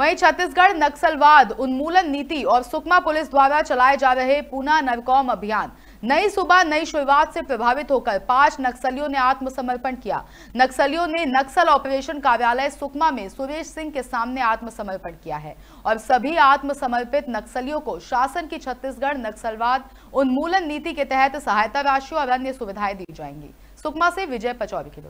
वहीं छत्तीसगढ़ नक्सलवाद उन्मूलन नीति और सुकमा पुलिस द्वारा चलाए जा रहे पूना नवकौम अभियान नई सुबह नई शुरुआत से प्रभावित होकर पांच नक्सलियों ने आत्मसमर्पण किया नक्सलियों ने नक्सल ऑपरेशन कार्यालय सुकमा में सुरेश सिंह के सामने आत्मसमर्पण किया है और सभी आत्मसमर्पित नक्सलियों को शासन की छत्तीसगढ़ नक्सलवाद उन्मूलन नीति के तहत सहायता राशि और अन्य सुविधाएं दी जाएंगी सुकमा से विजय पचौरी की